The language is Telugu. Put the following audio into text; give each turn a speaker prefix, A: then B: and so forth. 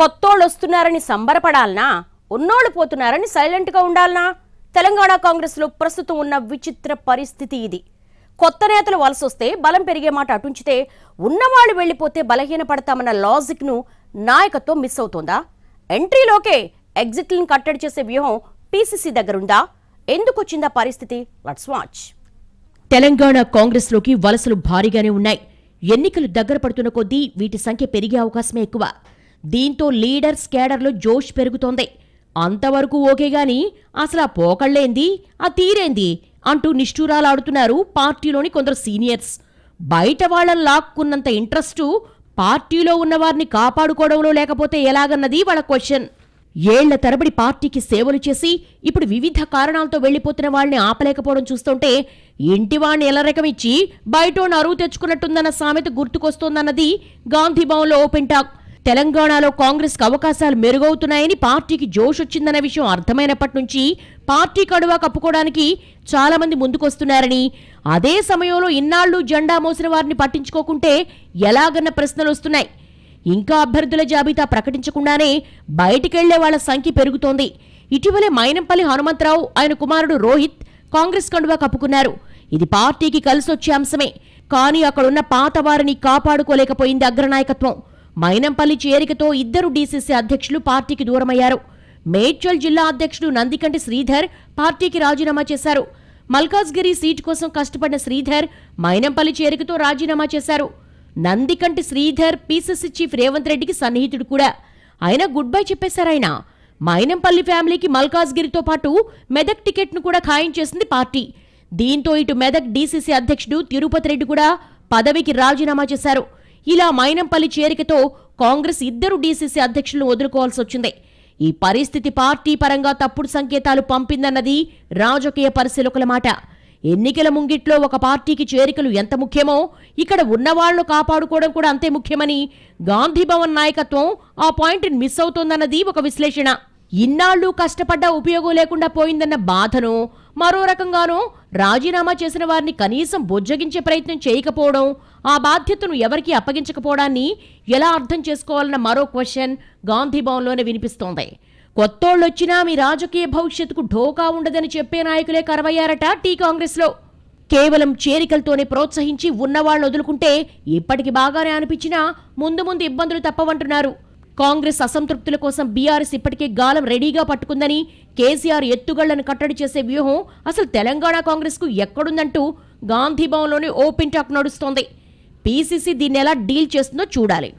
A: కొత్తోళ్ళు వస్తున్నారని సంబరపడాలనా ఉన్నోళ్ళు పోతున్నారని సైలెంట్గా ఉండాలనా తెలంగాణ కాంగ్రెస్లో ప్రస్తుతం ఉన్న విచిత్ర పరిస్థితి ఇది కొత్త నేతలు వలసొస్తే బలం పెరిగే మాట అటుంచితే ఉన్నవాళ్ళు వెళ్ళిపోతే బలహీనపడతామన్న లాజిక్ను నాయకత్వం మిస్ అవుతోందా ఎంట్రీలోకే ఎగ్జిట్లను కట్టడి చేసే వ్యూహం పీసీసీ దగ్గరుందా ఎందుకొచ్చిందా పరిస్థితి లట్స్ వాచ్ తెలంగాణ కాంగ్రెస్లోకి వలసలు భారీగానే ఉన్నాయి ఎన్నికలు దగ్గర పడుతున్న కొద్దీ వీటి సంఖ్య పెరిగే అవకాశమే ఎక్కువ దీంతో లీడర్స్ కేడర్లో జోష్ పెరుగుతోంది అంతవరకు ఓకే గాని అసలు ఆ పోకళ్ళేంది ఆ తీరేంది అంటూ నిష్ఠూరాలాడుతున్నారు పార్టీలోని కొందరు సీనియర్స్ బయట వాళ్ళని లాక్కున్నంత ఇంట్రెస్టు పార్టీలో ఉన్నవారిని కాపాడుకోవడంలో లేకపోతే ఎలాగన్నది వాళ్ళ క్వశ్చన్ ఏళ్ల తరబడి పార్టీకి సేవలు చేసి ఇప్పుడు వివిధ కారణాలతో వెళ్ళిపోతున్న వాళ్ళని ఆపలేకపోవడం చూస్తుంటే ఇంటివాణ్ణి ఎలరకమిచ్చి బయటో నరువు తెచ్చుకున్నట్టుందన్న సామెత గుర్తుకొస్తోందన్నది గాంధీభవన్లో ఓపెన్ టాక్ తెలంగాణలో కు అవకాశాలు మెరుగవుతున్నాయని పార్టీకి జోష్ వచ్చిందన్న విషయం అర్థమైనప్పటి నుంచి పార్టీ కడువా కప్పుకోవడానికి చాలామంది ముందుకొస్తున్నారని అదే సమయంలో ఇన్నాళ్లు జెండా మోసిన వారిని పట్టించుకోకుంటే ఎలాగన్న ప్రశ్నలు వస్తున్నాయి ఇంకా అభ్యర్థుల జాబితా ప్రకటించకుండానే బయటికెళ్లే వాళ్ల సంఖ్య పెరుగుతోంది ఇటీవలే మైనంపల్లి హనుమంతరావు ఆయన కుమారుడు రోహిత్ కాంగ్రెస్ కండువా కప్పుకున్నారు ఇది పార్టీకి కలిసొచ్చే అంశమే కానీ అక్కడున్న పాత వారిని కాపాడుకోలేకపోయింది అగ్రనాయకత్వం మైనంపల్లి చేరికతో ఇద్దరు డీసీసీ అధ్యక్షులు పార్టీకి దూరమయ్యారు మేడ్చల్ జిల్లా అధ్యక్షుడు నందికంటి శ్రీధర్ పార్టీకి రాజీనామా చేశారు మల్కాజ్గిరి సీటు కోసం కష్టపడిన శ్రీధర్ మైనంపల్లి చేరికతో రాజీనామా చేశారు నందికంటి శ్రీధర్ పీసీసీ చీఫ్ రేవంత్ రెడ్డికి సన్నిహితుడు కూడా ఆయన గుడ్ బై చెప్పేశారాయన మైనంపల్లి ఫ్యామిలీకి మల్కాజ్గిరితో పాటు మెదక్ టికెట్ను కూడా ఖాయం చేసింది పార్టీ దీంతో ఇటు మెదక్ డీసీసీ అధ్యక్షుడు తిరుపతి రెడ్డి కూడా పదవికి రాజీనామా చేశారు ఇలా మైనంపల్లి చేరికతో కాంగ్రెస్ ఇద్దరు డీసీసీ అధ్యక్షులను వదులుకోవాల్సి వచ్చింది ఈ పరిస్థితి పార్టీ పరంగా తప్పుడు సంకేతాలు పంపిందన్నది రాజకీయ పరిశీలకుల మాట ఎన్నికల ముంగిట్లో ఒక పార్టీకి చేరికలు ఎంత ముఖ్యమో ఇక్కడ ఉన్నవాళ్లు కాపాడుకోవడం కూడా అంతే ముఖ్యమని గాంధీభవన్ నాయకత్వం ఆ పాయింట్ మిస్ అవుతోందన్నది ఒక విశ్లేషణ ఇన్నాళ్ళు కష్టపడ్డా ఉపయోగం లేకుండా పోయిందన్న బాధను మరో రకంగానూ రాజీనామా చేసిన వారిని కనీసం బుజ్జగించే ప్రయత్నం చేయకపోవడం ఆ బాధ్యతను ఎవరికీ అప్పగించకపోవడాన్ని ఎలా అర్థం చేసుకోవాలన్న మరో క్వశ్చన్ గాంధీభవన్లోనే వినిపిస్తోంది కొత్తోళ్ళొచ్చినా మీ రాజకీయ భవిష్యత్తుకు ఢోకా ఉండదని చెప్పే నాయకులే కరవయ్యారట టీ కాంగ్రెస్లో కేవలం చేరికలతోనే ప్రోత్సహించి ఉన్నవాళ్ళు వదులుకుంటే ఇప్పటికి బాగానే అనిపించినా ముందు ముందు ఇబ్బందులు తప్పవంటున్నారు కాంగ్రెస్ అసంతృప్తుల కోసం బీఆర్ఎస్ ఇప్పటికే గాలం రెడీగా పట్టుకుందని కేసీఆర్ ఎత్తుగళ్లను కట్టడి చేసే వ్యూహం అసలు తెలంగాణ కాంగ్రెస్ కు ఎక్కడుందంటూ గాంధీభవన్లోనే ఓపెన్ టాక్ నడుస్తోంది పీసీసీ దీన్ని ఎలా డీల్ చేస్తుందో చూడాలి